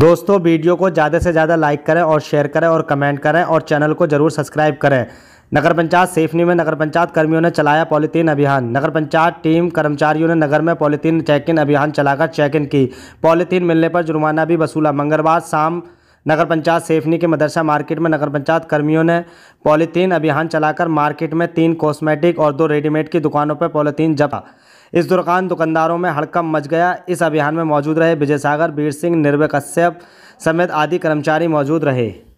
दोस्तों वीडियो को ज़्यादा से ज़्यादा लाइक करें और शेयर करें और कमेंट करें और चैनल को ज़रूर सब्सक्राइब करें नगर पंचायत सेफनी में नगर पंचायत कर्मियों ने चलाया पॉलीथीन अभियान नगर पंचायत टीम कर्मचारियों ने नगर में पॉलीथीन चेक इन अभियान चलाकर चेक इन की पॉलीथीन मिलने पर जुर्माना भी वसूला मंगलवार शाम नगर पंचायत सेफनी के मदरसा मार्केट में नगर पंचायत कर्मियों ने पॉलीथीन अभियान चलाकर मार्केट में तीन कॉस्मेटिक और दो रेडीमेड की दुकानों पर पॉलीथीन जपा इस दुकान दुकानदारों में हड़कम मच गया इस अभियान में मौजूद रहे विजय सागर वीर सिंह निर्वय कश्यप समेत आदि कर्मचारी मौजूद रहे